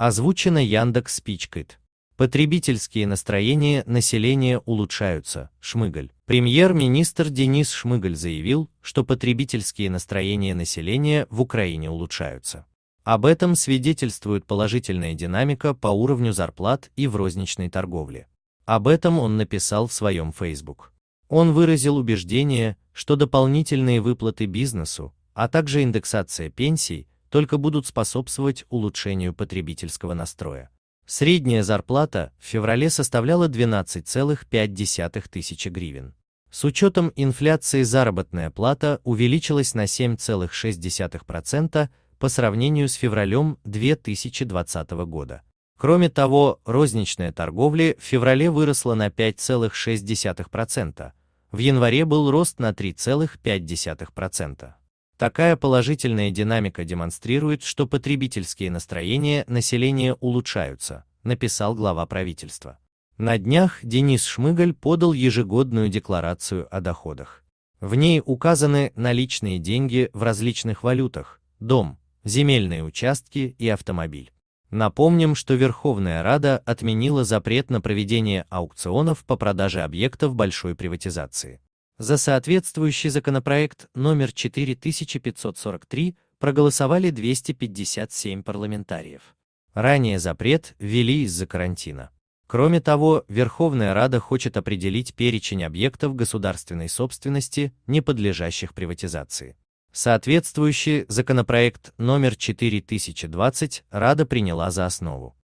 Озвучено Яндекс Спичкит. Потребительские настроения населения улучшаются, Шмыгаль. Премьер-министр Денис Шмыгаль заявил, что потребительские настроения населения в Украине улучшаются. Об этом свидетельствует положительная динамика по уровню зарплат и в розничной торговле. Об этом он написал в своем Facebook. Он выразил убеждение, что дополнительные выплаты бизнесу, а также индексация пенсий – только будут способствовать улучшению потребительского настроя. Средняя зарплата в феврале составляла 12,5 тысячи гривен. С учетом инфляции заработная плата увеличилась на 7,6% по сравнению с февралем 2020 года. Кроме того, розничная торговля в феврале выросла на 5,6%, в январе был рост на 3,5%. Такая положительная динамика демонстрирует, что потребительские настроения населения улучшаются, написал глава правительства. На днях Денис Шмыгаль подал ежегодную декларацию о доходах. В ней указаны наличные деньги в различных валютах, дом, земельные участки и автомобиль. Напомним, что Верховная Рада отменила запрет на проведение аукционов по продаже объектов большой приватизации. За соответствующий законопроект номер 4543 проголосовали 257 парламентариев. Ранее запрет ввели из-за карантина. Кроме того, Верховная Рада хочет определить перечень объектов государственной собственности, не подлежащих приватизации. Соответствующий законопроект номер 4020 Рада приняла за основу.